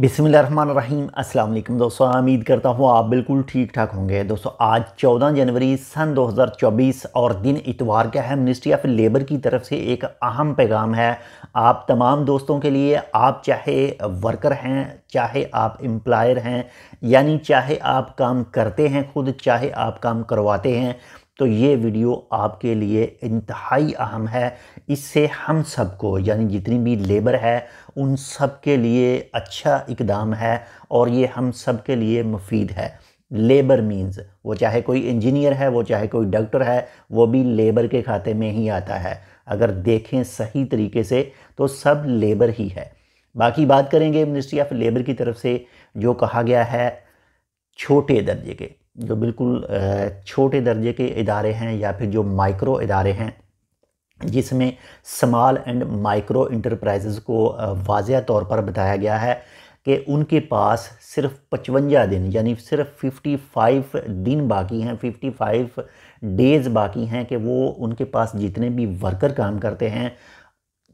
बिसमीम अस्सलाम दोस्तों उम्मीद करता हूँ आप बिल्कुल ठीक ठाक होंगे दोस्तों आज 14 जनवरी सन 2024 और दिन इतवार का है मिनिस्ट्री ऑफ लेबर की तरफ से एक अहम पैगाम है आप तमाम दोस्तों के लिए आप चाहे वर्कर हैं चाहे आप एम्प्लायर हैं यानी चाहे आप काम करते हैं खुद चाहे आप काम करवाते हैं तो ये वीडियो आपके लिए इंतहाई अहम है इससे हम सबको यानी जितनी भी लेबर है उन सब के लिए अच्छा इकदाम है और ये हम सब के लिए मुफीद है लेबर मीन्स वो चाहे कोई इंजीनियर है वो चाहे कोई डॉक्टर है वो भी लेबर के खाते में ही आता है अगर देखें सही तरीके से तो सब लेबर ही है बाकी बात करेंगे मिनिस्ट्री ऑफ लेबर की तरफ से जो कहा गया है छोटे दर्जे के जो बिल्कुल छोटे दर्जे के इदारे हैं या फिर जो माइक्रो इदारे हैं जिसमें स्माल एंड माइक्रो इंटरप्राइजेज़ को वाजह तौर पर बताया गया है कि उनके पास सिर्फ पचवंजा दिन यानी सिर्फ 55 दिन बाकी हैं 55 डेज़ बाकी हैं कि वो उनके पास जितने भी वर्कर काम करते हैं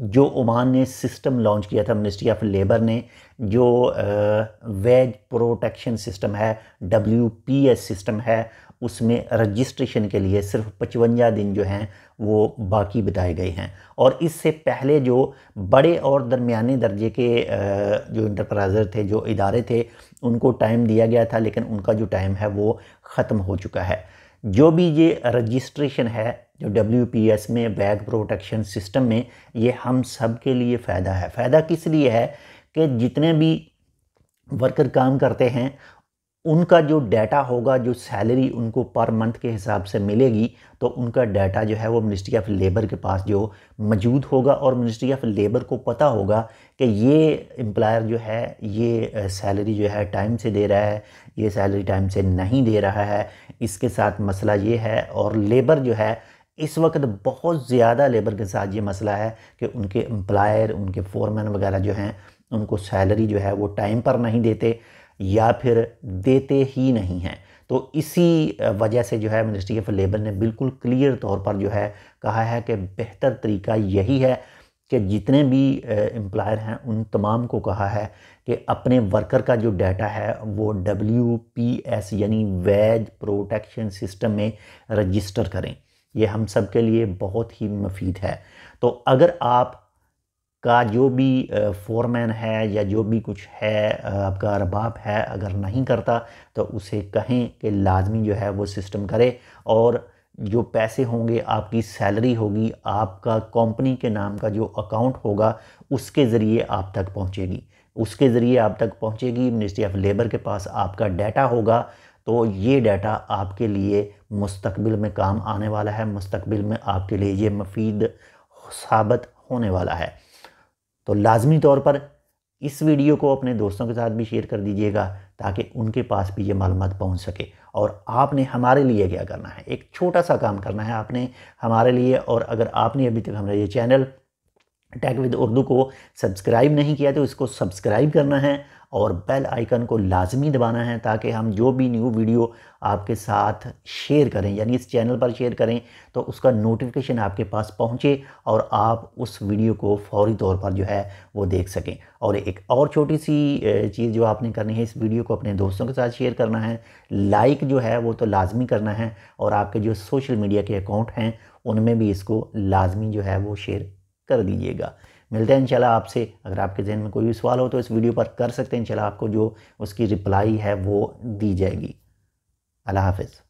जो ओमान ने सिस्टम लॉन्च किया था मिनिस्ट्री ऑफ लेबर ने जो वेज प्रोटेक्शन सिस्टम है डब्ल्यू पी एस सिस्टम है उसमें रजिस्ट्रेशन के लिए सिर्फ पचवंजा दिन जो हैं वो बाकी बताए गए हैं और इससे पहले जो बड़े और दरमियाने दर्जे के जो इंटरप्राइजर थे जो इदारे थे उनको टाइम दिया गया था लेकिन उनका जो टाइम है वो ख़त्म हो चुका है जो भी ये रजिस्ट्रेशन है जो डब्ल्यू में बैग प्रोटेक्शन सिस्टम में ये हम सब के लिए फ़ायदा है फ़ायदा किस लिए है कि जितने भी वर्कर काम करते हैं उनका जो डाटा होगा जो सैलरी उनको पर मंथ के हिसाब से मिलेगी तो उनका डाटा जो है वो मिनिस्ट्री ऑफ लेबर के पास जो मौजूद होगा और मिनिस्ट्री ऑफ लेबर को पता होगा कि ये एम्प्लायर जो है ये सैलरी जो है टाइम से दे रहा है ये सैलरी टाइम से नहीं दे रहा है इसके साथ मसला ये है और लेबर जो है इस वक्त बहुत ज़्यादा लेबर के साथ ये मसला है कि उनके एम्प्लायर उनके फोरमैन वगैरह जो हैं उनको सैलरी जो है वो टाइम पर नहीं देते या फिर देते ही नहीं हैं तो इसी वजह से जो है मिनिस्ट्री ऑफ लेबर ने बिल्कुल क्लियर तौर पर जो है कहा है कि बेहतर तरीका यही है कि जितने भी एम्प्लायर हैं उन तमाम को कहा है कि अपने वर्कर का जो डाटा है वो डब्ल्यू पी एस यानी वेज प्रोटेक्शन सिस्टम में रजिस्टर करें ये हम सब के लिए बहुत ही मुफीद है तो अगर आप का जो भी फोरमैन है या जो भी कुछ है आपका अरबाब है अगर नहीं करता तो उसे कहें कि लाजमी जो है वो सिस्टम करे और जो पैसे होंगे आपकी सैलरी होगी आपका कंपनी के नाम का जो अकाउंट होगा उसके ज़रिए आप तक पहुंचेगी उसके ज़रिए आप तक पहुंचेगी मिनिस्ट्री ऑफ लेबर के पास आपका डाटा होगा तो ये डाटा आपके लिए मुस्तबिल में काम आने वाला है मुस्तबिल में आपके लिए ये मफीद साबित होने वाला है तो लाजमी तौर पर इस वीडियो को अपने दोस्तों के साथ भी शेयर कर दीजिएगा ताकि उनके पास भी ये मालूम पहुंच सके और आपने हमारे लिए क्या करना है एक छोटा सा काम करना है आपने हमारे लिए और अगर आपने अभी तक हमारा ये चैनल टैक विद उर्दू को सब्सक्राइब नहीं किया तो इसको सब्सक्राइब करना है और बेल आइकन को लाजमी दबाना है ताकि हम जो भी न्यू वीडियो आपके साथ शेयर करें यानी इस चैनल पर शेयर करें तो उसका नोटिफिकेशन आपके पास पहुंचे और आप उस वीडियो को फौरी तौर पर जो है वो देख सकें और एक और छोटी सी चीज़ जो आपने करनी है इस वीडियो को अपने दोस्तों के साथ शेयर करना है लाइक जो है वो तो लाजमी करना है और आपके जो सोशल मीडिया के अकाउंट हैं उनमें भी इसको लाजमी जो है वो शेयर कर दीजिएगा मिलते हैं इंशाल्लाह आपसे अगर आपके जहन में कोई भी सवाल हो तो इस वीडियो पर कर सकते हैं इंशाल्लाह आपको जो उसकी रिप्लाई है वो दी जाएगी अल्लाह हाफिज़